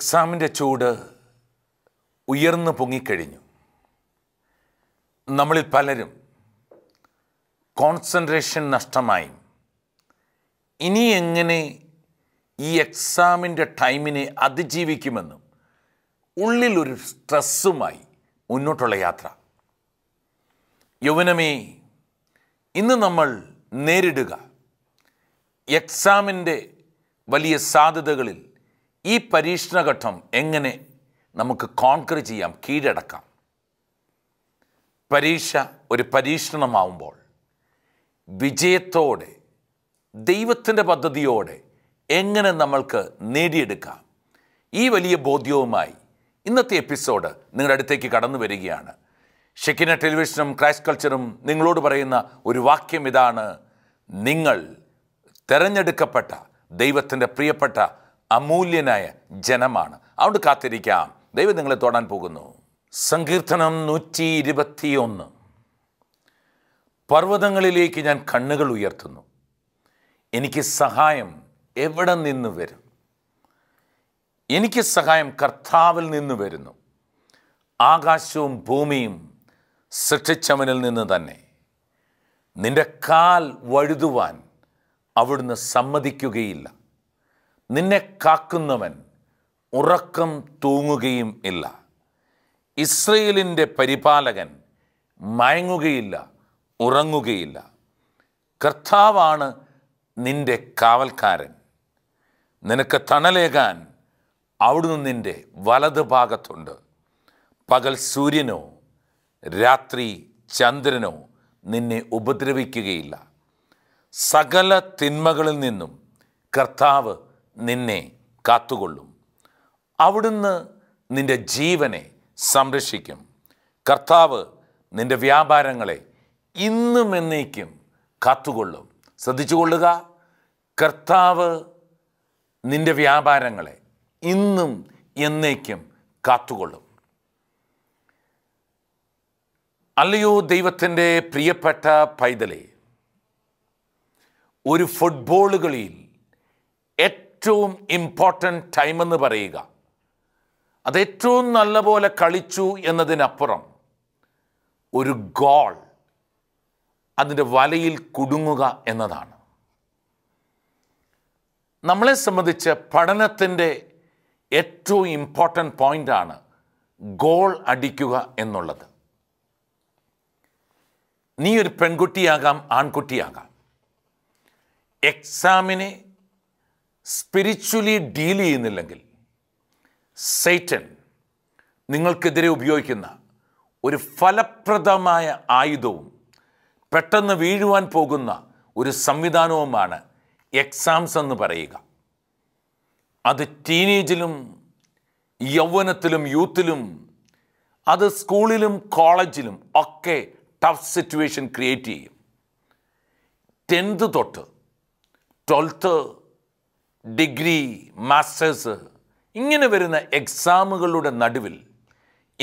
എക്സാമിൻ്റെ ചൂട് ഉയർന്ന് പൊങ്ങിക്കഴിഞ്ഞു നമ്മളിൽ പലരും കോൺസെൻട്രേഷൻ നഷ്ടമായി ഇനി എങ്ങനെ ഈ എക്സാമിൻ്റെ ടൈമിനെ അതിജീവിക്കുമെന്നും ഉള്ളിലൊരു സ്ട്രെസ്സുമായി മുന്നോട്ടുള്ള യാത്ര യൗവനമേ ഇന്ന് നമ്മൾ നേരിടുക എക്സാമിൻ്റെ വലിയ സാധ്യതകളിൽ ഈ പരീക്ഷണഘട്ടം എങ്ങനെ നമുക്ക് കോൺക്രീ ചെയ്യാം കീഴടക്കാം പരീക്ഷ ഒരു പരീക്ഷണമാവുമ്പോൾ വിജയത്തോടെ ദൈവത്തിൻ്റെ പദ്ധതിയോടെ എങ്ങനെ നമ്മൾക്ക് നേടിയെടുക്കാം ഈ വലിയ ബോധ്യവുമായി ഇന്നത്തെ എപ്പിസോഡ് നിങ്ങളുടെ അടുത്തേക്ക് കടന്നു വരികയാണ് ഷെക്കിന ടെലിവിഷനും ക്രൈസ് കൾച്ചറും നിങ്ങളോട് പറയുന്ന ഒരു വാക്യം ഇതാണ് നിങ്ങൾ തെരഞ്ഞെടുക്കപ്പെട്ട ദൈവത്തിൻ്റെ പ്രിയപ്പെട്ട അമൂല്യനായ ജനമാണ് അതുകൊണ്ട് കാത്തിരിക്കാം ദൈവം നിങ്ങളെ തൊടാൻ പോകുന്നു സങ്കീർത്തനം നൂറ്റി ഇരുപത്തിയൊന്ന് പർവ്വതങ്ങളിലേക്ക് ഞാൻ കണ്ണുകൾ ഉയർത്തുന്നു എനിക്ക് സഹായം എവിടെ നിന്ന് വരും എനിക്ക് സഹായം കർത്താവിൽ നിന്ന് വരുന്നു ആകാശവും ഭൂമിയും സൃഷ്ടിച്ചവനിൽ നിന്ന് തന്നെ നിന്റെ കാൽ വഴുതുവാൻ അവിടുന്ന് സമ്മതിക്കുകയില്ല നിന്നെ കാക്കുന്നവൻ ഉറക്കം തൂങ്ങുകയും ഇല്ല ഇസ്രയേലിൻ്റെ പരിപാലകൻ മയങ്ങുകയില്ല ഉറങ്ങുകയില്ല കർത്താവാണ് നിന്റെ കാവൽക്കാരൻ നിനക്ക് തണലേകാൻ അവിടുന്ന് നിന്റെ വലത് ഭാഗത്തുണ്ട് പകൽ സൂര്യനോ രാത്രി ചന്ദ്രനോ നിന്നെ ഉപദ്രവിക്കുകയില്ല സകല തിന്മകളിൽ നിന്നും കർത്താവ് നിന്നെ കാത്തുകൊള്ളും അവിടുന്ന് നിന്റെ ജീവനെ സംരക്ഷിക്കും കർത്താവ് നിന്റെ വ്യാപാരങ്ങളെ ഇന്നും എന്നേക്കും കാത്തുകൊള്ളും ശ്രദ്ധിച്ചുകൊള്ളുക കർത്താവ് നിന്റെ വ്യാപാരങ്ങളെ ഇന്നും എന്നേക്കും കാത്തുകൊള്ളും അല്ലയോ ദൈവത്തിൻ്റെ പ്രിയപ്പെട്ട പൈതലെ ഒരു ഫുട്ബോൾ കളിയിൽ ഏറ്റവും ഇമ്പോർട്ടൻ്റ് ടൈമെന്ന് പറയുക അത് ഏറ്റവും നല്ലപോലെ കളിച്ചു എന്നതിനപ്പുറം ഒരു ഗോൾ അതിൻ്റെ വലയിൽ കുടുങ്ങുക എന്നതാണ് നമ്മളെ സംബന്ധിച്ച് പഠനത്തിൻ്റെ ഏറ്റവും ഇമ്പോർട്ടൻ്റ് പോയിൻ്റാണ് ഗോൾ അടിക്കുക എന്നുള്ളത് നീ ഒരു പെൺകുട്ടിയാകാം ആൺകുട്ടിയാകാം എക്സാമിനെ സ്പിരിച്വലി ഡീൽ ചെയ്യുന്നില്ലെങ്കിൽ സൈറ്റൻ നിങ്ങൾക്കെതിരെ ഉപയോഗിക്കുന്ന ഒരു ഫലപ്രദമായ ആയുധവും പെട്ടെന്ന് വീഴുവാൻ പോകുന്ന ഒരു സംവിധാനവുമാണ് എക്സാംസ് എന്ന് പറയുക അത് ടീനേജിലും യൗവനത്തിലും യൂത്തിലും അത് സ്കൂളിലും കോളേജിലും ഒക്കെ ടഫ് സിറ്റുവേഷൻ ക്രിയേറ്റ് ചെയ്യും ടെൻത്ത് തൊട്ട് ട്വൽത്ത് ഡിഗ്രി മാസ്റ്റേഴ്സ് ഇങ്ങനെ വരുന്ന എക്സാമുകളുടെ നടുവിൽ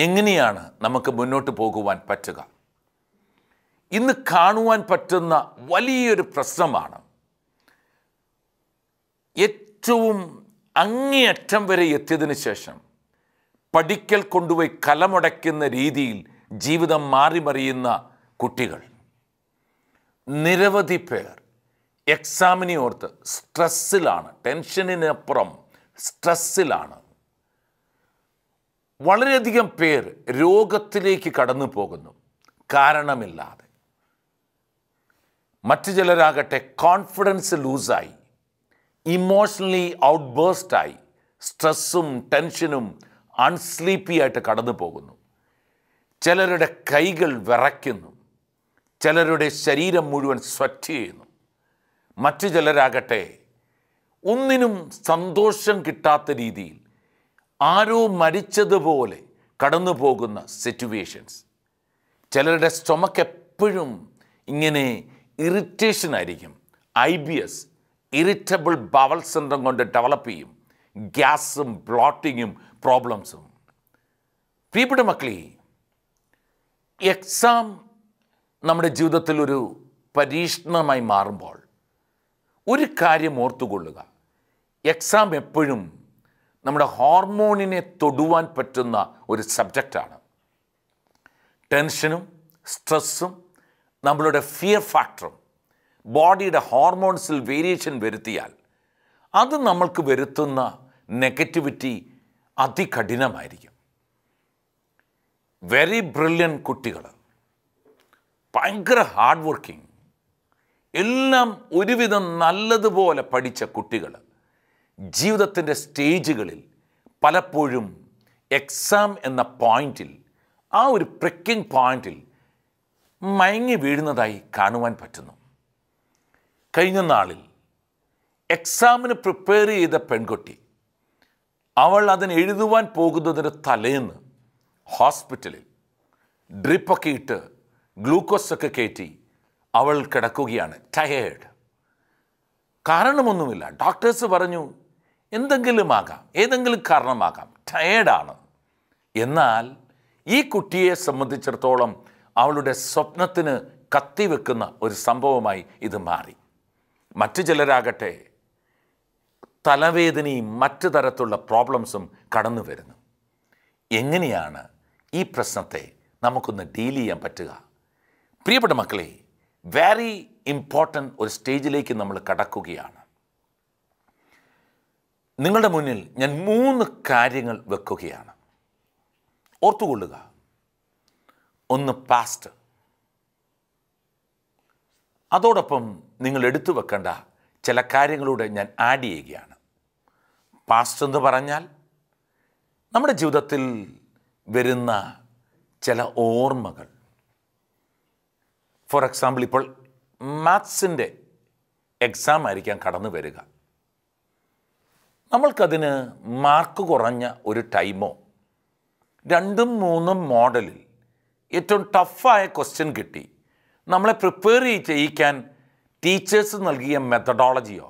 എങ്ങനെയാണ് നമുക്ക് മുന്നോട്ട് പോകുവാൻ പറ്റുക ഇന്ന് കാണുവാൻ പറ്റുന്ന വലിയൊരു പ്രശ്നമാണ് ഏറ്റവും അങ്ങേയറ്റം വരെ എത്തിയതിനു ശേഷം പഠിക്കൽ കൊണ്ടുപോയി കലമുടയ്ക്കുന്ന രീതിയിൽ ജീവിതം മറിയുന്ന കുട്ടികൾ നിരവധി പേർ എക്സാമിനെ ഓർത്ത് സ്ട്രെസ്സിലാണ് ടെൻഷനിനപ്പുറം സ്ട്രെസ്സിലാണ് വളരെയധികം പേർ രോഗത്തിലേക്ക് കടന്നു പോകുന്നു കാരണമില്ലാതെ മറ്റു ചിലരാകട്ടെ കോൺഫിഡൻസ് ലൂസായി ഇമോഷണലി ഔട്ട് ബേഴ്സ്റ്റായി സ്ട്രെസ്സും ടെൻഷനും ആയിട്ട് കടന്നു പോകുന്നു ചിലരുടെ കൈകൾ വിറയ്ക്കുന്നു ചിലരുടെ ശരീരം മുഴുവൻ സ്വറ്റ് ചെയ്യുന്നു മറ്റു ചിലരാകട്ടെ ഒന്നിനും സന്തോഷം കിട്ടാത്ത രീതിയിൽ ആരോ മരിച്ചതുപോലെ കടന്നു പോകുന്ന സിറ്റുവേഷൻസ് ചിലരുടെ സ്റ്റൊമക്ക് എപ്പോഴും ഇങ്ങനെ ഇറിറ്റേഷൻ ആയിരിക്കും I B S irritable bowel syndrome കൊണ്ട് ഡെവലപ്പ് ചെയ്യും ഗ്യാസും ബ്ലോട്ടിങ്ങും പ്രോബ്ലംസും പ്രിയപ്പെട്ട മക്കളി എക്സാം നമ്മുടെ ജീവിതത്തിൽ ഒരു പരീക്ഷണമായി മാറുമ്പോൾ ഒരു കാര്യം ഓർത്തുകൊള്ളുക എക്സാം എപ്പോഴും നമ്മുടെ ഹോർമോണിനെ തൊടുവാൻ പറ്റുന്ന ഒരു സബ്ജക്റ്റാണ് ടെൻഷനും സ്ട്രെസ്സും നമ്മളുടെ ഫിയർ ഫാക്ടറും ബോഡിയുടെ ഹോർമോൺസിൽ വേരിയേഷൻ വരുത്തിയാൽ അത് നമ്മൾക്ക് വരുത്തുന്ന നെഗറ്റിവിറ്റി അതികഠിനമായിരിക്കും വെരി ബ്രില്യൻ കുട്ടികൾ ഭയങ്കര ഹാർഡ് വർക്കിംഗ് എല്ലാം ഒരുവിധം നല്ലതുപോലെ പഠിച്ച കുട്ടികൾ ജീവിതത്തിൻ്റെ സ്റ്റേജുകളിൽ പലപ്പോഴും എക്സാം എന്ന പോയിന്റിൽ ആ ഒരു പ്രിക്കിംഗ് പോയിന്റിൽ മയങ്ങി വീഴുന്നതായി കാണുവാൻ പറ്റുന്നു കഴിഞ്ഞ നാളിൽ എക്സാമിന് പ്രിപ്പയർ ചെയ്ത പെൺകുട്ടി അവൾ അതിന് എഴുതുവാൻ പോകുന്നതിന് തലേന്ന് ഹോസ്പിറ്റലിൽ ഡ്രിപ്പൊക്കെ ഇട്ട് ഗ്ലൂക്കോസൊക്കെ കയറ്റി അവൾ കിടക്കുകയാണ് ടയേർഡ് കാരണമൊന്നുമില്ല ഡോക്ടേഴ്സ് പറഞ്ഞു എന്തെങ്കിലും ആകാം ഏതെങ്കിലും കാരണമാകാം ടയേഡാണ് എന്നാൽ ഈ കുട്ടിയെ സംബന്ധിച്ചിടത്തോളം അവളുടെ സ്വപ്നത്തിന് കത്തിവെക്കുന്ന ഒരു സംഭവമായി ഇത് മാറി മറ്റു ചിലരാകട്ടെ തലവേദനയും മറ്റു തരത്തിലുള്ള പ്രോബ്ലംസും കടന്നു വരുന്നു എങ്ങനെയാണ് ഈ പ്രശ്നത്തെ നമുക്കൊന്ന് ഡീൽ ചെയ്യാൻ പറ്റുക പ്രിയപ്പെട്ട മക്കളെ വെരി ഇമ്പോർട്ടൻ്റ് ഒരു സ്റ്റേജിലേക്ക് നമ്മൾ കടക്കുകയാണ് നിങ്ങളുടെ മുന്നിൽ ഞാൻ മൂന്ന് കാര്യങ്ങൾ വെക്കുകയാണ് ഓർത്തുകൊള്ളുക ഒന്ന് പാസ്റ്റ് അതോടൊപ്പം നിങ്ങൾ എടുത്തു വെക്കേണ്ട ചില കാര്യങ്ങളൂടെ ഞാൻ ആഡ് ചെയ്യുകയാണ് പാസ്റ്റ് എന്ന് പറഞ്ഞാൽ നമ്മുടെ ജീവിതത്തിൽ വരുന്ന ചില ഓർമ്മകൾ ഫോർ എക്സാമ്പിൾ ഇപ്പോൾ മാത്സിൻ്റെ എക്സാം ആയിരിക്കാം കടന്നു വരിക നമ്മൾക്കതിന് മാർക്ക് കുറഞ്ഞ ഒരു ടൈമോ രണ്ടും മൂന്നും മോഡലിൽ ഏറ്റവും ടഫായ ക്വസ്റ്റ്യൻ കിട്ടി നമ്മളെ പ്രിപ്പയർ ചെയ്യിക്കാൻ ടീച്ചേഴ്സ് നൽകിയ മെത്തഡോളജിയോ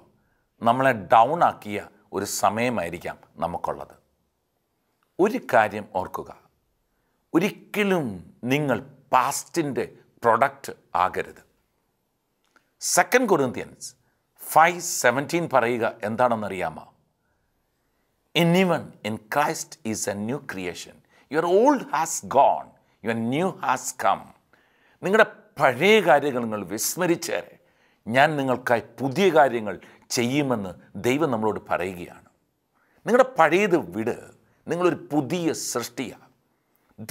നമ്മളെ ഡൗൺ ആക്കിയ ഒരു സമയമായിരിക്കാം നമുക്കുള്ളത് ഒരു കാര്യം ഓർക്കുക ഒരിക്കലും നിങ്ങൾ പാസ്റ്റിൻ്റെ പ്രൊഡക്റ്റ് ആകരുത് സെക്കൻഡ് കൊറിന്ത്യൻസ് ഫൈവ് സെവൻറ്റീൻ പറയുക എന്താണെന്നറിയാമോ anyone in Christ is a new creation your old has gone your new has come നിങ്ങളുടെ പഴയ കാര്യങ്ങൾ നിങ്ങൾ വിസ്മരിച്ചേരെ ഞാൻ നിങ്ങൾക്കായി പുതിയ കാര്യങ്ങൾ ചെയ്യുമെന്ന് ദൈവം നമ്മളോട് പറയുകയാണ് നിങ്ങളുടെ പഴയത് വിട് നിങ്ങളൊരു പുതിയ സൃഷ്ടിയാണ്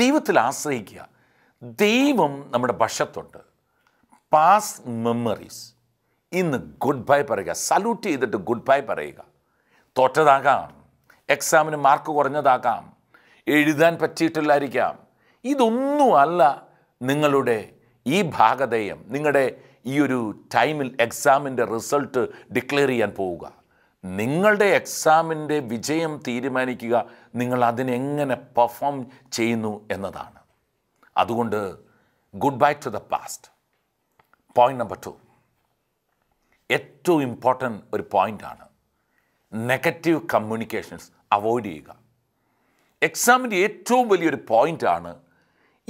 ദൈവത്തിൽ ആശ്രയിക്കുക ദൈവം നമ്മുടെ ഭക്ഷത്തുണ്ട് പാസ് മെമ്മറീസ് ഇന്ന് ഗുഡ് ബൈ പറയുക സല്യൂട്ട് ചെയ്തിട്ട് ഗുഡ് ബൈ പറയുക തോറ്റതാകാം എക്സാമിന് മാർക്ക് കുറഞ്ഞതാകാം എഴുതാൻ പറ്റിയിട്ടില്ലായിരിക്കാം ഇതൊന്നുമല്ല നിങ്ങളുടെ ഈ ഭാഗതയം നിങ്ങളുടെ ഈ ഒരു ടൈമിൽ എക്സാമിൻ്റെ റിസൾട്ട് ഡിക്ലെയർ ചെയ്യാൻ പോവുക നിങ്ങളുടെ എക്സാമിൻ്റെ വിജയം തീരുമാനിക്കുക നിങ്ങൾ അതിനെങ്ങനെ പെർഫോം ചെയ്യുന്നു എന്നതാണ് അതുകൊണ്ട് goodbye to the past point number two ഏറ്റവും ഇമ്പോർട്ടൻ്റ് ഒരു പോയിൻ്റാണ് നെഗറ്റീവ് കമ്മ്യൂണിക്കേഷൻസ് അവോയ്ഡ് ചെയ്യുക എക്സാമിൻ്റെ ഏറ്റവും വലിയൊരു പോയിൻ്റാണ്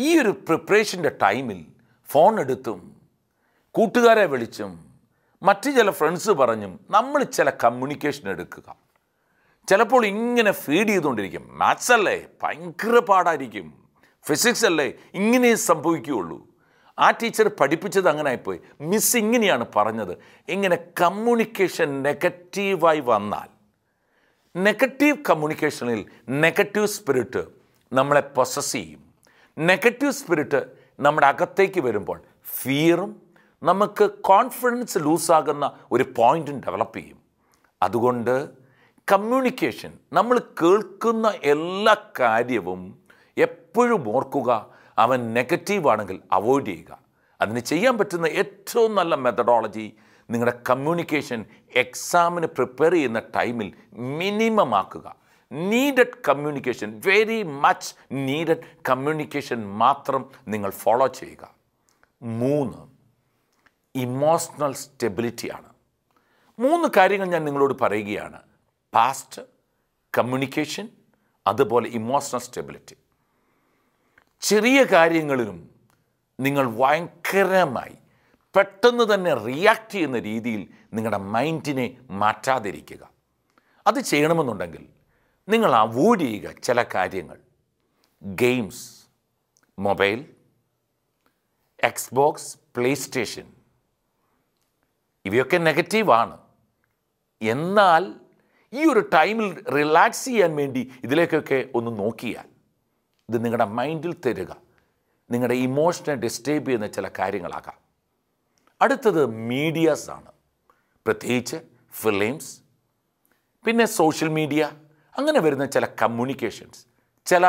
ഈ ഒരു പ്രിപ്പറേഷൻ്റെ ടൈമിൽ ഫോൺ എടുത്തും കൂട്ടുകാരെ വിളിച്ചും മറ്റ് ചില ഫ്രണ്ട്സ് പറഞ്ഞും നമ്മൾ ചില കമ്മ്യൂണിക്കേഷൻ എടുക്കുക ചിലപ്പോൾ ഇങ്ങനെ ഫീഡ് ചെയ്തുകൊണ്ടിരിക്കും മാത്സല്ലേ അല്ലേ ഭയങ്കര പാടായിരിക്കും ഫിസിക്സ് അല്ലേ ഇങ്ങനെ സംഭവിക്കുകയുള്ളൂ ആ ടീച്ചർ പഠിപ്പിച്ചത് അങ്ങനെ ആയിപ്പോയി മിസ് ഇങ്ങനെയാണ് പറഞ്ഞത് ഇങ്ങനെ കമ്മ്യൂണിക്കേഷൻ നെഗറ്റീവായി വന്നാൽ നെഗറ്റീവ് കമ്മ്യൂണിക്കേഷനിൽ നെഗറ്റീവ് സ്പിരിറ്റ് നമ്മളെ പ്രൊസസ് ചെയ്യും നെഗറ്റീവ് സ്പിരിറ്റ് നമ്മുടെ അകത്തേക്ക് വരുമ്പോൾ ഫിയറും നമുക്ക് കോൺഫിഡൻസ് ലൂസാകുന്ന ഒരു പോയിൻറ്റും ഡെവലപ്പ് ചെയ്യും അതുകൊണ്ട് കമ്മ്യൂണിക്കേഷൻ നമ്മൾ കേൾക്കുന്ന എല്ലാ കാര്യവും എപ്പോഴും ഓർക്കുക അവൻ നെഗറ്റീവാണെങ്കിൽ അവോയ്ഡ് ചെയ്യുക അതിന് ചെയ്യാൻ പറ്റുന്ന ഏറ്റവും നല്ല മെത്തഡോളജി നിങ്ങളുടെ കമ്മ്യൂണിക്കേഷൻ എക്സാമിന് പ്രിപ്പയർ ചെയ്യുന്ന ടൈമിൽ മിനിമം ആക്കുക needed communication very much needed communication മാത്രം നിങ്ങൾ ഫോളോ ചെയ്യുക മൂന്ന് ഇമോഷണൽ സ്റ്റെബിലിറ്റിയാണ് മൂന്ന് കാര്യങ്ങൾ ഞാൻ നിങ്ങളോട് പറയുകയാണ് പാസ്റ്റ് കമ്മ്യൂണിക്കേഷൻ അതുപോലെ ഇമോഷണൽ സ്റ്റെബിലിറ്റി ചെറിയ കാര്യങ്ങളിലും നിങ്ങൾ ഭയങ്കരമായി പെട്ടെന്ന് തന്നെ റിയാക്ട് ചെയ്യുന്ന രീതിയിൽ നിങ്ങളുടെ മൈൻഡിനെ മാറ്റാതിരിക്കുക അത് ചെയ്യണമെന്നുണ്ടെങ്കിൽ നിങ്ങൾ അവോയ്ഡ് ചെയ്യുക ചില കാര്യങ്ങൾ games mobile Xbox PlayStation ഇവയൊക്കെ നെഗറ്റീവാണ് എന്നാൽ ഈ ഒരു ടൈമിൽ റിലാക്സ് ചെയ്യാൻ വേണ്ടി ഇതിലേക്കൊക്കെ ഒന്ന് നോക്കിയാൽ ഇത് നിങ്ങളുടെ മൈൻഡിൽ തരിക നിങ്ങളുടെ ഇമോഷനെ ഡിസ്റ്റേബ് ചെയ്യുന്ന ചില കാര്യങ്ങളാകാം അടുത്തത് മീഡിയാസാണ് പ്രത്യേകിച്ച് ഫിലിംസ് പിന്നെ സോഷ്യൽ മീഡിയ അങ്ങനെ വരുന്ന ചില കമ്മ്യൂണിക്കേഷൻസ് ചില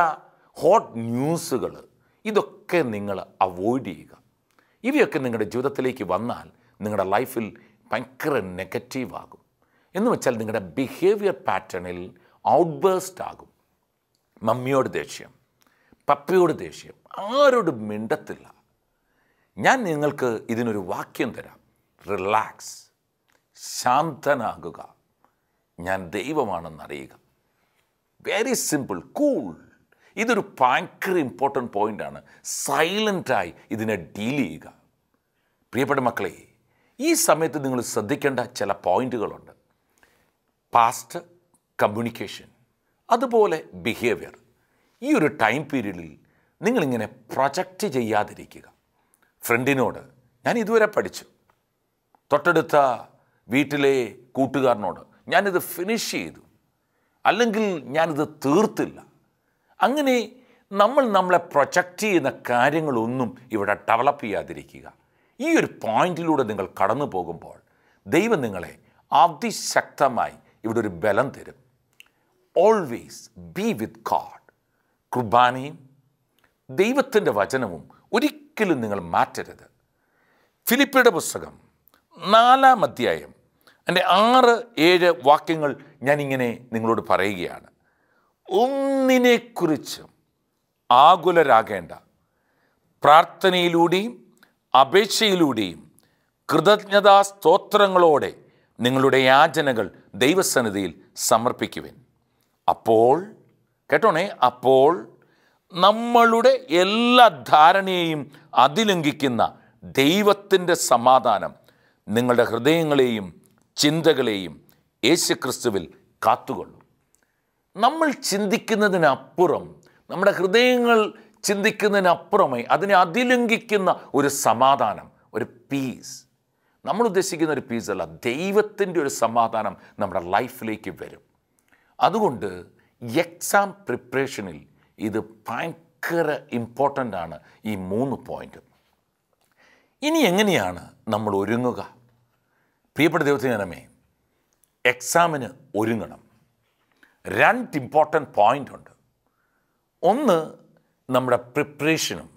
ഹോട്ട് ന്യൂസുകൾ ഇതൊക്കെ നിങ്ങൾ അവോയ്ഡ് ചെയ്യുക ഇവയൊക്കെ നിങ്ങളുടെ ജീവിതത്തിലേക്ക് വന്നാൽ നിങ്ങളുടെ ലൈഫിൽ ഭയങ്കര ആകും എന്ന് വെച്ചാൽ നിങ്ങളുടെ ബിഹേവിയർ പാറ്റേണിൽ ഔട്ട്ബേസ്റ്റ് ആകും മമ്മിയോട് ദേഷ്യം പപ്പയോട് ദേഷ്യം ആരോടും മിണ്ടത്തില്ല ഞാൻ നിങ്ങൾക്ക് ഇതിനൊരു വാക്യം തരാം റിലാക്സ് ശാന്തനാകുക ഞാൻ ദൈവമാണെന്ന് അറിയുക വെരി സിമ്പിൾ കൂൾ ഇതൊരു ഭയങ്കര ഇമ്പോർട്ടൻ്റ് പോയിൻ്റാണ് സൈലൻ്റായി ഇതിനെ ഡീൽ ചെയ്യുക പ്രിയപ്പെട്ട മക്കളെ ഈ സമയത്ത് നിങ്ങൾ ശ്രദ്ധിക്കേണ്ട ചില പോയിൻ്റുകളുണ്ട് പാസ്റ്റ് കമ്മ്യൂണിക്കേഷൻ അതുപോലെ ബിഹേവിയർ ഈ ഒരു ടൈം പീരീഡിൽ നിങ്ങളിങ്ങനെ പ്രൊജക്റ്റ് ചെയ്യാതിരിക്കുക ഫ്രണ്ടിനോട് ഞാൻ ഇതുവരെ പഠിച്ചു തൊട്ടടുത്ത വീട്ടിലെ കൂട്ടുകാരനോട് ഞാനിത് ഫിനിഷ് ചെയ്തു അല്ലെങ്കിൽ ഞാനിത് തീർത്തില്ല അങ്ങനെ നമ്മൾ നമ്മളെ പ്രൊജക്റ്റ് ചെയ്യുന്ന കാര്യങ്ങളൊന്നും ഇവിടെ ഡെവലപ്പ് ചെയ്യാതിരിക്കുക ഈ ഒരു പോയിന്റിലൂടെ നിങ്ങൾ കടന്നു പോകുമ്പോൾ ദൈവം നിങ്ങളെ അതിശക്തമായി ഇവിടെ ഒരു ബലം തരും ഓൾവേസ് ബി വിത്ത് ഗാഡ് കുർബാനയും ദൈവത്തിൻ്റെ വചനവും ഒരിക്കലും നിങ്ങൾ മാറ്റരുത് ഫിലിപ്പിയുടെ പുസ്തകം നാലാം അധ്യായം എൻ്റെ ആറ് ഏഴ് വാക്യങ്ങൾ ഞാനിങ്ങനെ നിങ്ങളോട് പറയുകയാണ് ഒന്നിനെക്കുറിച്ചും ആകുലരാകേണ്ട പ്രാർത്ഥനയിലൂടെയും അപേക്ഷയിലൂടെയും കൃതജ്ഞതാ സ്തോത്രങ്ങളോടെ നിങ്ങളുടെ യാചനകൾ ദൈവസന്നിധിയിൽ സമർപ്പിക്കുവിൻ അപ്പോൾ കേട്ടോണേ അപ്പോൾ നമ്മളുടെ എല്ലാ ധാരണയെയും അതിലംഘിക്കുന്ന ദൈവത്തിൻ്റെ സമാധാനം നിങ്ങളുടെ ഹൃദയങ്ങളെയും ചിന്തകളെയും യേശുക്രിസ്തുവിൽ കാത്തുകൊള്ളും നമ്മൾ ചിന്തിക്കുന്നതിനപ്പുറം നമ്മുടെ ഹൃദയങ്ങൾ ചിന്തിക്കുന്നതിനപ്പുറമായി അതിനെ അതിലംഘിക്കുന്ന ഒരു സമാധാനം ഒരു പീസ് നമ്മൾ ഉദ്ദേശിക്കുന്ന ഒരു അല്ല ദൈവത്തിൻ്റെ ഒരു സമാധാനം നമ്മുടെ ലൈഫിലേക്ക് വരും അതുകൊണ്ട് എക്സാം പ്രിപ്പറേഷനിൽ ഇത് ഭയങ്കര ഇമ്പോർട്ടൻ്റ് ആണ് ഈ മൂന്ന് പോയിൻ്റ് ഇനി എങ്ങനെയാണ് നമ്മൾ ഒരുങ്ങുക പ്രിയപ്പെട്ട ദൈവത്തിനമേ എക്സാമിന് ഒരുങ്ങണം രണ്ട് ഇമ്പോർട്ടൻ്റ് പോയിൻ്റ് ഉണ്ട് ഒന്ന് നമ്മുടെ പ്രിപ്പറേഷനും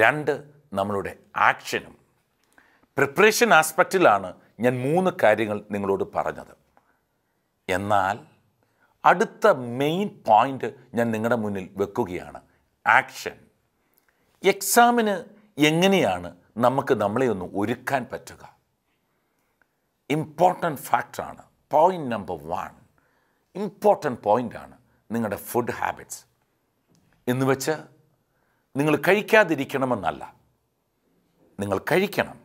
രണ്ട് നമ്മളുടെ ആക്ഷനും പ്രിപ്പറേഷൻ ആസ്പെക്റ്റിലാണ് ഞാൻ മൂന്ന് കാര്യങ്ങൾ നിങ്ങളോട് പറഞ്ഞത് എന്നാൽ അടുത്ത മെയിൻ പോയിൻ്റ് ഞാൻ നിങ്ങളുടെ മുന്നിൽ വെക്കുകയാണ് ആക്ഷൻ എക്സാമിന് എങ്ങനെയാണ് നമുക്ക് നമ്മളെ ഒന്ന് ഒരുക്കാൻ പറ്റുക ഇമ്പോർട്ടൻ്റ് ഫാക്ടറാണ് പോയിൻ്റ് നമ്പർ വൺ ഇമ്പോർട്ടൻ്റ് പോയിൻ്റാണ് നിങ്ങളുടെ ഫുഡ് ഹാബിറ്റ്സ് എന്ന് വെച്ച് നിങ്ങൾ കഴിക്കാതിരിക്കണമെന്നല്ല നിങ്ങൾ കഴിക്കണം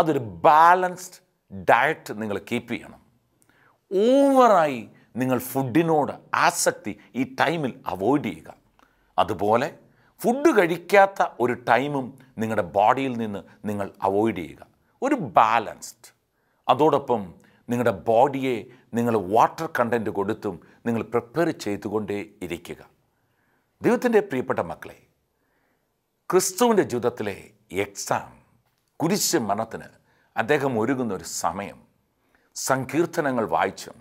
അതൊരു ബാലൻസ്ഡ് ഡയറ്റ് നിങ്ങൾ കീപ്പ് ചെയ്യണം ഓവറായി നിങ്ങൾ ഫുഡിനോട് ആസക്തി ഈ ടൈമിൽ അവോയ്ഡ് ചെയ്യുക അതുപോലെ ഫുഡ് കഴിക്കാത്ത ഒരു ടൈമും നിങ്ങളുടെ ബോഡിയിൽ നിന്ന് നിങ്ങൾ അവോയ്ഡ് ചെയ്യുക ഒരു ബാലൻസ്ഡ് അതോടൊപ്പം നിങ്ങളുടെ ബോഡിയെ നിങ്ങൾ വാട്ടർ കണ്ടൻറ്റ് കൊടുത്തും നിങ്ങൾ പ്രിപ്പയർ ചെയ്തുകൊണ്ടേ ഇരിക്കുക ദൈവത്തിൻ്റെ പ്രിയപ്പെട്ട മക്കളെ ക്രിസ്തുവിൻ്റെ ജീവിതത്തിലെ എക്സാം കുരിശ് മനത്തിന് അദ്ദേഹം ഒരുങ്ങുന്ന ഒരു സമയം സങ്കീർത്തനങ്ങൾ വായിച്ചും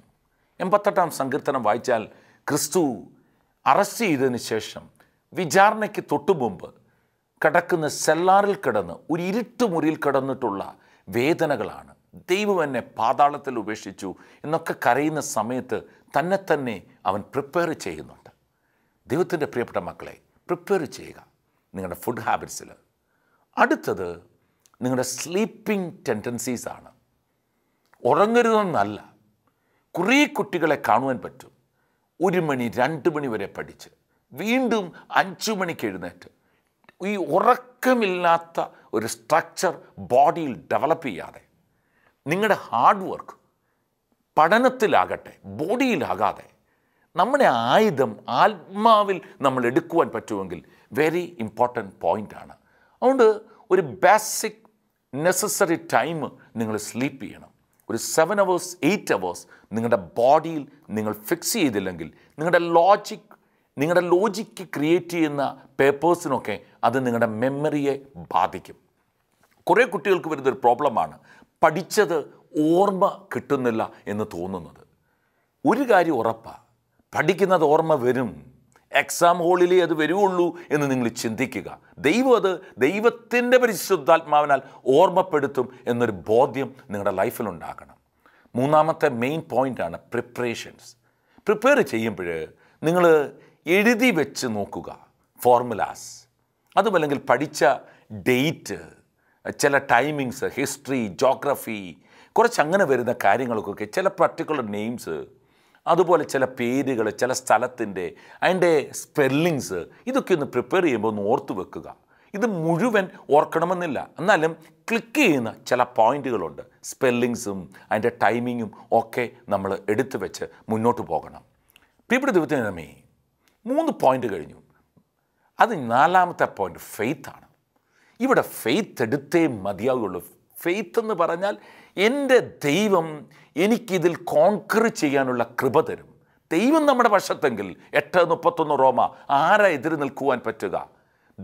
എൺപത്തെട്ടാം സങ്കീർത്തനം വായിച്ചാൽ ക്രിസ്തു അറസ്റ്റ് ചെയ്തതിന് ശേഷം വിചാരണയ്ക്ക് തൊട്ടു മുമ്പ് കിടക്കുന്ന സെല്ലാറിൽ കിടന്ന് ഒരു ഇരുട്ട് മുറിയിൽ കിടന്നിട്ടുള്ള വേദനകളാണ് ദൈവം എന്നെ പാതാളത്തിൽ ഉപേക്ഷിച്ചു എന്നൊക്കെ കരയുന്ന സമയത്ത് തന്നെ തന്നെ അവൻ പ്രിപ്പയർ ചെയ്യുന്നുണ്ട് ദൈവത്തിൻ്റെ പ്രിയപ്പെട്ട മക്കളെ പ്രിപ്പയർ ചെയ്യുക നിങ്ങളുടെ ഫുഡ് ഹാബിറ്റ്സിൽ അടുത്തത് നിങ്ങളുടെ സ്ലീപ്പിംഗ് ടെൻഡൻസീസാണ് ഉറങ്ങരുതെന്നല്ല കുറേ കുട്ടികളെ കാണുവാൻ പറ്റും ഒരു മണി രണ്ട് മണി വരെ പഠിച്ച് വീണ്ടും അഞ്ചു മണിക്ക് എഴുന്നേറ്റ് ഈ ഉറക്കമില്ലാത്ത ഒരു സ്ട്രക്ചർ ബോഡിയിൽ ഡെവലപ്പ് ചെയ്യാതെ നിങ്ങളുടെ ഹാർഡ് വർക്ക് പഠനത്തിലാകട്ടെ ബോഡിയിലാകാതെ നമ്മുടെ ആയുധം ആത്മാവിൽ നമ്മൾ എടുക്കുവാൻ പറ്റുമെങ്കിൽ വെരി ഇമ്പോർട്ടൻ്റ് പോയിൻ്റാണ് അതുകൊണ്ട് ഒരു ബേസിക് നെസസറി ടൈം നിങ്ങൾ സ്ലീപ്പ് ചെയ്യണം ഒരു സെവൻ അവേഴ്സ് എയ്റ്റ് അവേഴ്സ് നിങ്ങളുടെ ബോഡിയിൽ നിങ്ങൾ ഫിക്സ് ചെയ്തില്ലെങ്കിൽ നിങ്ങളുടെ ലോജിക് നിങ്ങളുടെ ലോജിക്ക് ക്രിയേറ്റ് ചെയ്യുന്ന പേപ്പേഴ്സിനൊക്കെ അത് നിങ്ങളുടെ മെമ്മറിയെ ബാധിക്കും കുറേ കുട്ടികൾക്ക് വരുന്നൊരു പ്രോബ്ലമാണ് പഠിച്ചത് ഓർമ്മ കിട്ടുന്നില്ല എന്ന് തോന്നുന്നത് ഒരു കാര്യം ഉറപ്പാണ് പഠിക്കുന്നത് ഓർമ്മ വരും എക്സാം ഹോളിലേ അത് വരുവുള്ളൂ എന്ന് നിങ്ങൾ ചിന്തിക്കുക ദൈവം അത് ദൈവത്തിൻ്റെ പരിശുദ്ധാത്മാവിനാൽ ഓർമ്മപ്പെടുത്തും എന്നൊരു ബോധ്യം നിങ്ങളുടെ ലൈഫിൽ ഉണ്ടാക്കണം മൂന്നാമത്തെ മെയിൻ പോയിൻ്റാണ് പ്രിപ്പറേഷൻസ് പ്രിപ്പയർ ചെയ്യുമ്പോൾ നിങ്ങൾ എഴുതി വെച്ച് നോക്കുക ഫോർമുലാസ് അതുമല്ലെങ്കിൽ പഠിച്ച ഡേറ്റ് ചില ടൈമിങ്സ് ഹിസ്റ്ററി ജോഗ്രഫി കുറച്ച് അങ്ങനെ വരുന്ന കാര്യങ്ങൾക്കൊക്കെ ചില പർട്ടിക്കുലർ നെയിംസ് അതുപോലെ ചില പേരുകൾ ചില സ്ഥലത്തിൻ്റെ അതിൻ്റെ സ്പെല്ലിങ്സ് ഇതൊക്കെ ഒന്ന് പ്രിപ്പയർ ചെയ്യുമ്പോൾ ഒന്ന് ഓർത്ത് വെക്കുക ഇത് മുഴുവൻ ഓർക്കണമെന്നില്ല എന്നാലും ക്ലിക്ക് ചെയ്യുന്ന ചില പോയിൻറ്റുകളുണ്ട് സ്പെല്ലിങ്സും അതിൻ്റെ ടൈമിങ്ങും ഒക്കെ നമ്മൾ എടുത്തു വെച്ച് മുന്നോട്ട് പോകണം പിപിടി ദൈവത്തിന് മൂന്ന് പോയിന്റ് കഴിഞ്ഞു അത് നാലാമത്തെ പോയിന്റ് ഫെയ്ത്താണ് ഇവിടെ ഫെയ്ത്ത് എടുത്തേ മതിയാവുകയുള്ളൂ ഫെയ്ത്ത് എന്ന് പറഞ്ഞാൽ എൻ്റെ ദൈവം എനിക്കിതിൽ കോൺക്രീറ്റ് ചെയ്യാനുള്ള കൃപ തരും ദൈവം നമ്മുടെ വശത്തെങ്കിൽ എട്ട് മുപ്പത്തൊന്ന് റോമ ആരാ എതിര് നിൽക്കുവാൻ പറ്റുക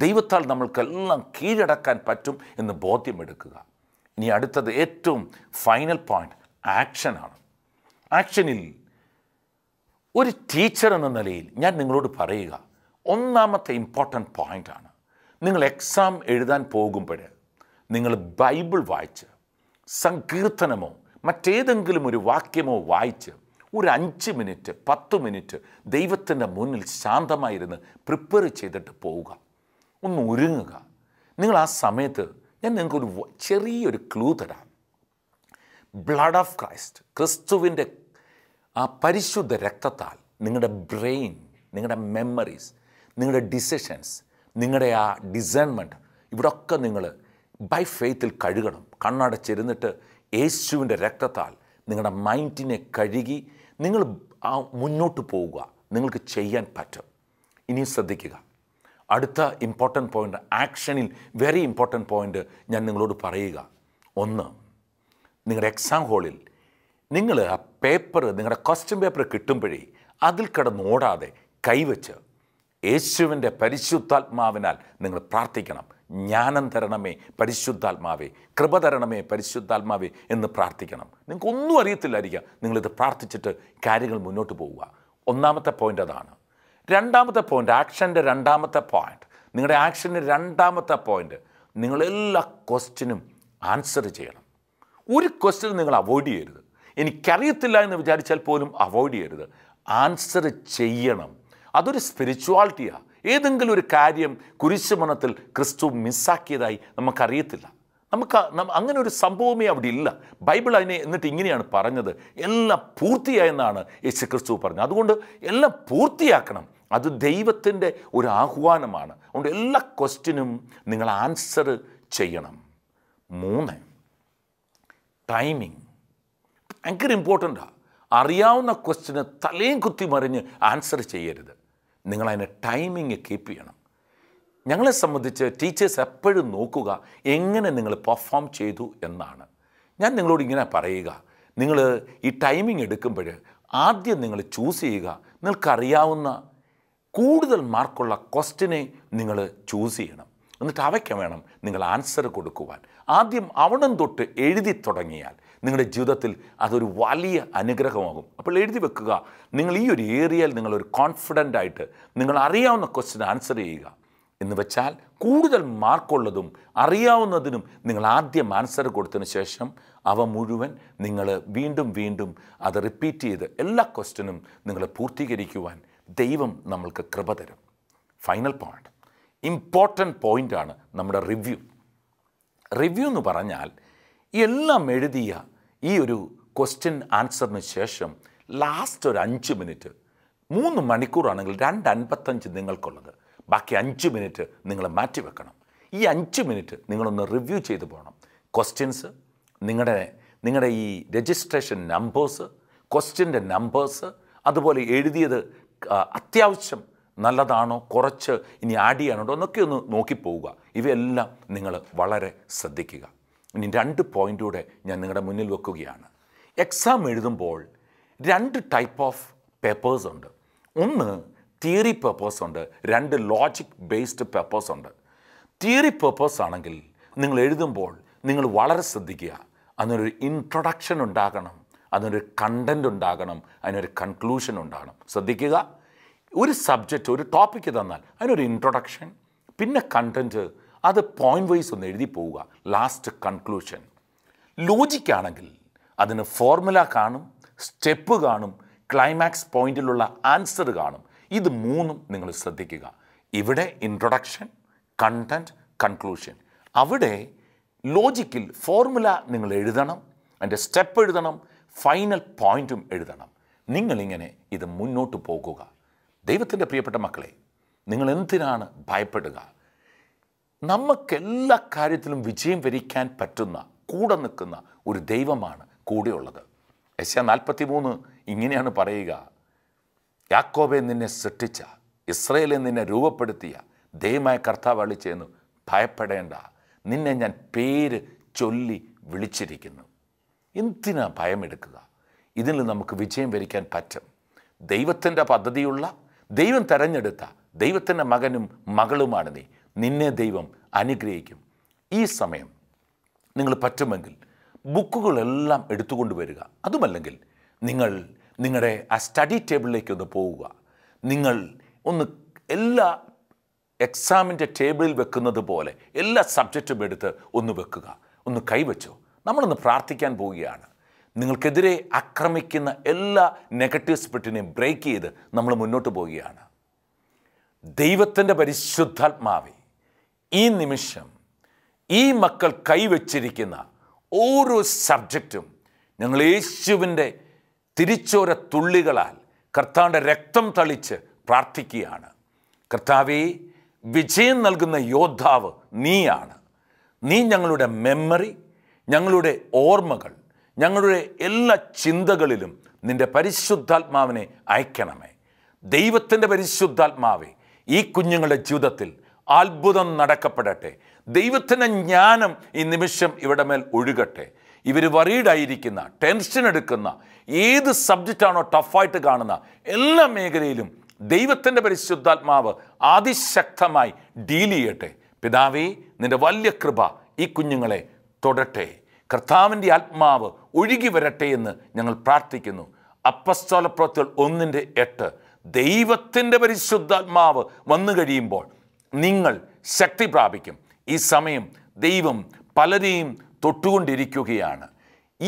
ദൈവത്താൽ നമ്മൾക്കെല്ലാം കീഴടക്കാൻ പറ്റും എന്ന് ബോധ്യമെടുക്കുക ഇനി അടുത്തത് ഏറ്റവും ഫൈനൽ പോയിന്റ് ആക്ഷനാണ് ആക്ഷനിൽ ഒരു ടീച്ചർ എന്ന നിലയിൽ ഞാൻ നിങ്ങളോട് പറയുക ഒന്നാമത്തെ ഇമ്പോർട്ടൻറ്റ് പോയിൻ്റാണ് നിങ്ങൾ എക്സാം എഴുതാൻ പോകുമ്പോൾ നിങ്ങൾ ബൈബിൾ വായിച്ച് സങ്കീർത്തനമോ മറ്റേതെങ്കിലും ഒരു വാക്യമോ വായിച്ച് ഒരു അഞ്ച് മിനിറ്റ് പത്ത് മിനിറ്റ് ദൈവത്തിൻ്റെ മുന്നിൽ ശാന്തമായിരുന്ന് പ്രിപ്പയർ ചെയ്തിട്ട് പോവുക ഒന്ന് ഒരുങ്ങുക നിങ്ങൾ ആ സമയത്ത് ഞാൻ നിങ്ങൾക്കൊരു ചെറിയൊരു ക്ലൂ തരാം ബ്ലഡ് ഓഫ് ക്രൈസ്റ്റ് ക്രിസ്തുവിൻ്റെ ആ പരിശുദ്ധ രക്തത്താൽ നിങ്ങളുടെ ബ്രെയിൻ നിങ്ങളുടെ മെമ്മറീസ് നിങ്ങളുടെ ഡിസിഷൻസ് നിങ്ങളുടെ ആ ഡിസൈൺമെൻറ്റ് ഇവിടൊക്കെ നിങ്ങൾ ബൈ ഫെയ്ത്തിൽ കഴുകണം കണ്ണടച്ചിരുന്നിട്ട് യേശുവിൻ്റെ രക്തത്താൽ നിങ്ങളുടെ മൈൻഡിനെ കഴുകി നിങ്ങൾ ആ മുന്നോട്ട് പോവുക നിങ്ങൾക്ക് ചെയ്യാൻ പറ്റും ഇനിയും ശ്രദ്ധിക്കുക അടുത്ത ഇമ്പോർട്ടൻ്റ് പോയിൻ്റ് ആക്ഷനിൽ വെരി ഇമ്പോർട്ടൻ്റ് പോയിൻ്റ് ഞാൻ നിങ്ങളോട് പറയുക ഒന്ന് നിങ്ങളുടെ എക്സാം ഹോളിൽ നിങ്ങൾ ആ പേപ്പർ നിങ്ങളുടെ ക്വസ്റ്റ്യൻ പേപ്പർ കിട്ടുമ്പോഴേ അതിൽ കിടന്ന് ഓടാതെ കൈവച്ച് യേശുവിൻ്റെ പരിശുദ്ധാത്മാവിനാൽ നിങ്ങൾ പ്രാർത്ഥിക്കണം ജ്ഞാനം തരണമേ പരിശുദ്ധാത്മാവേ കൃപ തരണമേ പരിശുദ്ധാത്മാവേ എന്ന് പ്രാർത്ഥിക്കണം നിങ്ങൾക്കൊന്നും അറിയത്തില്ലായിരിക്കാം നിങ്ങളിത് പ്രാർത്ഥിച്ചിട്ട് കാര്യങ്ങൾ മുന്നോട്ട് പോവുക ഒന്നാമത്തെ പോയിൻ്റ് അതാണ് രണ്ടാമത്തെ പോയിൻ്റ് ആക്ഷൻ്റെ രണ്ടാമത്തെ പോയിൻ്റ് നിങ്ങളുടെ ആക്ഷൻ്റെ രണ്ടാമത്തെ പോയിൻ്റ് നിങ്ങളെല്ലാ ക്വസ്റ്റിനും ആൻസർ ചെയ്യണം ഒരു ക്വസ്റ്റ്യൻ നിങ്ങൾ അവോയ്ഡ് ചെയ്യരുത് എനിക്കറിയത്തില്ല എന്ന് വിചാരിച്ചാൽ പോലും അവോയ്ഡ് ചെയ്യരുത് ആൻസർ ചെയ്യണം അതൊരു സ്പിരിച്വാലിറ്റിയാണ് ഏതെങ്കിലും ഒരു കാര്യം കുരിശുമണത്തിൽ ക്രിസ്തു മിസ്സാക്കിയതായി നമുക്കറിയത്തില്ല നമുക്ക് അങ്ങനെ ഒരു സംഭവമേ അവിടെ ഇല്ല ബൈബിൾ അതിനെ എന്നിട്ട് ഇങ്ങനെയാണ് പറഞ്ഞത് എല്ലാം പൂർത്തിയായെന്നാണ് യേശു ക്രിസ്തു പറഞ്ഞത് അതുകൊണ്ട് എല്ലാം പൂർത്തിയാക്കണം അത് ദൈവത്തിൻ്റെ ഒരു ആഹ്വാനമാണ് അതുകൊണ്ട് എല്ലാ ക്വസ്റ്റിനും നിങ്ങൾ ആൻസർ ചെയ്യണം മൂന്ന് ടൈമിങ് ഭയങ്കര ഇമ്പോർട്ടൻ്റാണ് അറിയാവുന്ന ക്വസ്റ്റിന് തലയും കുത്തി മറിഞ്ഞ് ആൻസർ ചെയ്യരുത് നിങ്ങളതിൻ്റെ ടൈമിങ് കീപ്പ് ചെയ്യണം ഞങ്ങളെ സംബന്ധിച്ച് ടീച്ചേഴ്സ് എപ്പോഴും നോക്കുക എങ്ങനെ നിങ്ങൾ പെർഫോം ചെയ്തു എന്നാണ് ഞാൻ നിങ്ങളോട് ഇങ്ങനെ പറയുക നിങ്ങൾ ഈ ടൈമിംഗ് എടുക്കുമ്പോൾ ആദ്യം നിങ്ങൾ ചൂസ് ചെയ്യുക നിങ്ങൾക്കറിയാവുന്ന കൂടുതൽ മാർക്കുള്ള ക്വസ്റ്റിനെ നിങ്ങൾ ചൂസ് ചെയ്യണം എന്നിട്ട് അവയ്ക്ക് വേണം നിങ്ങൾ ആൻസർ കൊടുക്കുവാൻ ആദ്യം അവണം തൊട്ട് എഴുതി തുടങ്ങിയാൽ നിങ്ങളുടെ ജീവിതത്തിൽ അതൊരു വലിയ അനുഗ്രഹമാകും അപ്പോൾ എഴുതി വെക്കുക നിങ്ങൾ ഈ ഒരു ഏരിയയിൽ നിങ്ങളൊരു കോൺഫിഡൻ്റ് ആയിട്ട് നിങ്ങൾ അറിയാവുന്ന ക്വസ്റ്റിന് ആൻസർ ചെയ്യുക എന്ന് വെച്ചാൽ കൂടുതൽ മാർക്കുള്ളതും അറിയാവുന്നതിനും നിങ്ങൾ ആദ്യം ആൻസർ കൊടുത്തതിന് ശേഷം അവ മുഴുവൻ നിങ്ങൾ വീണ്ടും വീണ്ടും അത് റിപ്പീറ്റ് ചെയ്ത് എല്ലാ ക്വസ്റ്റിനും നിങ്ങൾ പൂർത്തീകരിക്കുവാൻ ദൈവം നമ്മൾക്ക് കൃപ തരും ഫൈനൽ പോയിൻ്റ് ഇമ്പോർട്ടൻറ്റ് പോയിൻ്റാണ് നമ്മുടെ റിവ്യൂ റിവ്യൂ എന്ന് പറഞ്ഞാൽ എല്ലാം എഴുതിയ ഈ ഒരു ക്വസ്റ്റ്യൻ ആൻസറിന് ശേഷം ലാസ്റ്റ് ഒരു അഞ്ച് മിനിറ്റ് മൂന്ന് മണിക്കൂറാണെങ്കിൽ രണ്ട് അൻപത്തഞ്ച് നിങ്ങൾക്കുള്ളത് ബാക്കി അഞ്ച് മിനിറ്റ് നിങ്ങൾ മാറ്റിവെക്കണം ഈ അഞ്ച് മിനിറ്റ് നിങ്ങളൊന്ന് റിവ്യൂ ചെയ്ത് പോകണം ക്വസ്റ്റ്യൻസ് നിങ്ങളുടെ നിങ്ങളുടെ ഈ രജിസ്ട്രേഷൻ നമ്പേഴ്സ് ക്വസ്റ്റ്യൻ്റെ നമ്പേഴ്സ് അതുപോലെ എഴുതിയത് അത്യാവശ്യം നല്ലതാണോ കുറച്ച് ഇനി ആഡ് ചെയ്യാനുണ്ടോ എന്നൊക്കെ ഒന്ന് നോക്കിപ്പോവുക ഇവയെല്ലാം നിങ്ങൾ വളരെ ശ്രദ്ധിക്കുക ഇനി രണ്ട് പോയിൻ്റൂടെ ഞാൻ നിങ്ങളുടെ മുന്നിൽ വെക്കുകയാണ് എക്സാം എഴുതുമ്പോൾ രണ്ട് ടൈപ്പ് ഓഫ് പേപ്പേഴ്സ് ഉണ്ട് ഒന്ന് തിയറി പേപ്പേഴ്സ് ഉണ്ട് രണ്ട് ലോജിക് ബേസ്ഡ് പേപ്പേഴ്സ് ഉണ്ട് തിയറി പേപ്പേഴ്സ് ആണെങ്കിൽ നിങ്ങൾ എഴുതുമ്പോൾ നിങ്ങൾ വളരെ ശ്രദ്ധിക്കുക അതിനൊരു ഇൻട്രൊഡക്ഷൻ ഉണ്ടാകണം അതിനൊരു കണ്ടൻറ് ഉണ്ടാകണം അതിനൊരു കൺക്ലൂഷൻ ഉണ്ടാകണം ശ്രദ്ധിക്കുക ഒരു സബ്ജക്റ്റ് ഒരു ടോപ്പിക്ക് തന്നാൽ അതിനൊരു ഇൻട്രൊഡക്ഷൻ പിന്നെ കണ്ടൻറ്റ് അത് പോയിന്റ് വൈസ് ഒന്ന് എഴുതി പോവുക ലാസ്റ്റ് കൺക്ലൂഷൻ ലോജിക്കാണെങ്കിൽ അതിന് ഫോർമുല കാണും സ്റ്റെപ്പ് കാണും ക്ലൈമാക്സ് പോയിന്റിലുള്ള ആൻസർ കാണും ഇത് മൂന്നും നിങ്ങൾ ശ്രദ്ധിക്കുക ഇവിടെ ഇൻട്രൊഡക്ഷൻ കണ്ടൻറ്റ് കൺക്ലൂഷൻ അവിടെ ലോജിക്കിൽ ഫോർമുല നിങ്ങൾ എഴുതണം അതിൻ്റെ സ്റ്റെപ്പ് എഴുതണം ഫൈനൽ പോയിൻറ്റും എഴുതണം നിങ്ങളിങ്ങനെ ഇത് മുന്നോട്ട് പോകുക ദൈവത്തിൻ്റെ പ്രിയപ്പെട്ട മക്കളെ നിങ്ങൾ എന്തിനാണ് ഭയപ്പെടുക നമുക്കെല്ലാ കാര്യത്തിലും വിജയം വരിക്കാൻ പറ്റുന്ന കൂടെ നിൽക്കുന്ന ഒരു ദൈവമാണ് കൂടെയുള്ളത് എ നാൽപ്പത്തി മൂന്ന് ഇങ്ങനെയാണ് പറയുക യാക്കോബെ നിന്നെ സൃഷ്ടിച്ച ഇസ്രയേലെ നിന്നെ രൂപപ്പെടുത്തിയ ദൈവമായ കർത്താവ് വിളിച്ചെന്ന് ഭയപ്പെടേണ്ട നിന്നെ ഞാൻ പേര് ചൊല്ലി വിളിച്ചിരിക്കുന്നു എന്തിനാ ഭയമെടുക്കുക ഇതിൽ നമുക്ക് വിജയം വരിക്കാൻ പറ്റും ദൈവത്തിൻ്റെ പദ്ധതിയുള്ള ദൈവം തെരഞ്ഞെടുത്ത ദൈവത്തിൻ്റെ മകനും മകളുമാണ് നീ നിന്നെ ദൈവം അനുഗ്രഹിക്കും ഈ സമയം നിങ്ങൾ പറ്റുമെങ്കിൽ ബുക്കുകളെല്ലാം എടുത്തുകൊണ്ട് വരിക അതുമല്ലെങ്കിൽ നിങ്ങൾ നിങ്ങളുടെ ആ സ്റ്റഡി ടേബിളിലേക്ക് ഒന്ന് പോവുക നിങ്ങൾ ഒന്ന് എല്ലാ എക്സാമിൻ്റെ ടേബിളിൽ വെക്കുന്നത് പോലെ എല്ലാ സബ്ജക്റ്റും എടുത്ത് ഒന്ന് വെക്കുക ഒന്ന് കൈവച്ചോ നമ്മളൊന്ന് പ്രാർത്ഥിക്കാൻ പോവുകയാണ് നിങ്ങൾക്കെതിരെ ആക്രമിക്കുന്ന എല്ലാ നെഗറ്റീവ് സ്പിരിറ്റിനെയും ബ്രേക്ക് ചെയ്ത് നമ്മൾ മുന്നോട്ട് പോവുകയാണ് ദൈവത്തിൻ്റെ പരിശുദ്ധാത്മാവെ ഈ നിമിഷം ഈ മക്കൾ കൈവച്ചിരിക്കുന്ന ഓരോ സബ്ജക്റ്റും ഞങ്ങൾ യേശുവിൻ്റെ തിരിച്ചോര തുള്ളികളാൽ കർത്താവിൻ്റെ രക്തം തളിച്ച് പ്രാർത്ഥിക്കുകയാണ് കർത്താവെ വിജയം നൽകുന്ന യോദ്ധാവ് നീയാണ് നീ ഞങ്ങളുടെ മെമ്മറി ഞങ്ങളുടെ ഓർമ്മകൾ ഞങ്ങളുടെ എല്ലാ ചിന്തകളിലും നിൻ്റെ പരിശുദ്ധാത്മാവിനെ അയക്കണമേ ദൈവത്തിൻ്റെ പരിശുദ്ധാത്മാവെ ഈ കുഞ്ഞുങ്ങളുടെ ജീവിതത്തിൽ അത്ഭുതം നടക്കപ്പെടട്ടെ ദൈവത്തിൻ്റെ ജ്ഞാനം ഈ നിമിഷം ഇവിടെ മേൽ ഒഴുകട്ടെ ഇവർ വറീഡായിരിക്കുന്ന ടെൻഷൻ എടുക്കുന്ന ഏത് സബ്ജക്റ്റാണോ ടഫായിട്ട് കാണുന്ന എല്ലാ മേഖലയിലും ദൈവത്തിൻ്റെ പരിശുദ്ധാത്മാവ് അതിശക്തമായി ഡീൽ ചെയ്യട്ടെ പിതാവേ നിൻ്റെ വലിയ കൃപ ഈ കുഞ്ഞുങ്ങളെ തൊടട്ടെ കർത്താവിൻ്റെ ആത്മാവ് ഒഴുകി വരട്ടെ എന്ന് ഞങ്ങൾ പ്രാർത്ഥിക്കുന്നു അപ്പസ്തോലപ്രവർത്തികൾ ഒന്നിൻ്റെ എട്ട് ദൈവത്തിൻ്റെ പരിശുദ്ധാത്മാവ് വന്നു കഴിയുമ്പോൾ നിങ്ങൾ ശക്തി പ്രാപിക്കും ഈ സമയം ദൈവം പലരെയും തൊട്ടുകൊണ്ടിരിക്കുകയാണ്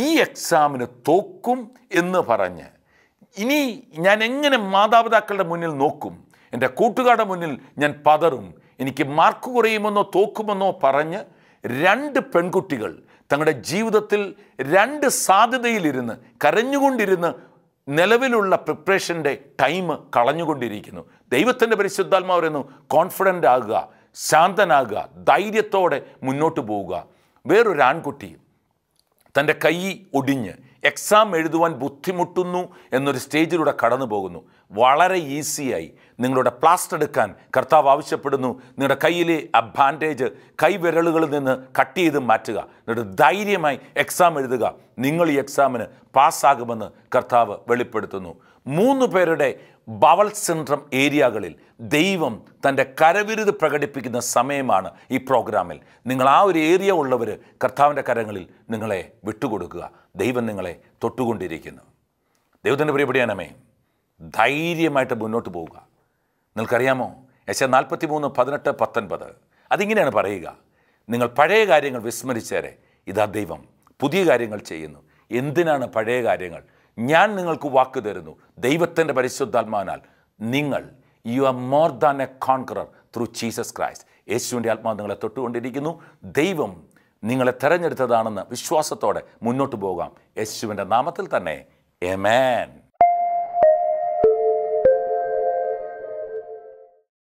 ഈ എക്സാമിന് തോക്കും എന്ന് പറഞ്ഞ് ഇനി ഞാൻ എങ്ങനെ മാതാപിതാക്കളുടെ മുന്നിൽ നോക്കും എൻ്റെ കൂട്ടുകാരുടെ മുന്നിൽ ഞാൻ പതറും എനിക്ക് മാർക്ക് കുറയുമെന്നോ തോക്കുമെന്നോ പറഞ്ഞ് രണ്ട് പെൺകുട്ടികൾ തങ്ങളുടെ ജീവിതത്തിൽ രണ്ട് സാധ്യതയിലിരുന്ന് കരഞ്ഞുകൊണ്ടിരുന്ന് നിലവിലുള്ള പ്രിപ്പറേഷൻ്റെ ടൈം കളഞ്ഞുകൊണ്ടിരിക്കുന്നു ദൈവത്തിൻ്റെ പരിശുദ്ധാത്മാവ് പറയുന്നു കോൺഫിഡൻ്റ് ആകുക ശാന്തനാകുക ധൈര്യത്തോടെ മുന്നോട്ട് പോവുക വേറൊരു ആൺകുട്ടി തൻ്റെ കൈ ഒടിഞ്ഞ് എക്സാം എഴുതുവാൻ ബുദ്ധിമുട്ടുന്നു എന്നൊരു സ്റ്റേജിലൂടെ കടന്നു പോകുന്നു വളരെ ഈസിയായി നിങ്ങളുടെ പ്ലാസ്റ്റർ എടുക്കാൻ കർത്താവ് ആവശ്യപ്പെടുന്നു നിങ്ങളുടെ കയ്യിലെ ആ ബാൻഡേജ് കൈവിരലുകളിൽ നിന്ന് കട്ട് ചെയ്ത് മാറ്റുക എന്നിട്ട് ധൈര്യമായി എക്സാം എഴുതുക നിങ്ങൾ ഈ എക്സാമിന് പാസ്സാകുമെന്ന് കർത്താവ് വെളിപ്പെടുത്തുന്നു മൂന്ന് പേരുടെ ബവൾ സിൻഡ്രം ഏരിയകളിൽ ദൈവം തൻ്റെ കരവിരുത് പ്രകടിപ്പിക്കുന്ന സമയമാണ് ഈ പ്രോഗ്രാമിൽ നിങ്ങൾ ആ ഒരു ഏരിയ ഉള്ളവർ കർത്താവിൻ്റെ കരങ്ങളിൽ നിങ്ങളെ വിട്ടുകൊടുക്കുക ദൈവം നിങ്ങളെ തൊട്ടുകൊണ്ടിരിക്കുന്നു ദൈവത്തിൻ്റെ പ്രിയപ്പെടിയാനമേ ധൈര്യമായിട്ട് മുന്നോട്ട് പോവുക നിങ്ങൾക്കറിയാമോ യശ നാൽപ്പത്തി മൂന്ന് പതിനെട്ട് പത്തൊൻപത് അതിങ്ങനെയാണ് പറയുക നിങ്ങൾ പഴയ കാര്യങ്ങൾ വിസ്മരിച്ചേരെ ഇതാ ദൈവം പുതിയ കാര്യങ്ങൾ ചെയ്യുന്നു എന്തിനാണ് പഴയ കാര്യങ്ങൾ ഞാൻ നിങ്ങൾക്ക് വാക്ക് തരുന്നു ദൈവത്തിൻ്റെ പരിശുദ്ധാത്മാവിനാൽ നിങ്ങൾ you are more than a conqueror through Jesus Christ യേശുവിൻ്റെ ആത്മാവ് നിങ്ങളെ തൊട്ടുകൊണ്ടിരിക്കുന്നു ദൈവം നിങ്ങളെ തെരഞ്ഞെടുത്തതാണെന്ന് വിശ്വാസത്തോടെ മുന്നോട്ട് പോകാം യേശുവിൻ്റെ നാമത്തിൽ തന്നെ എമേൻ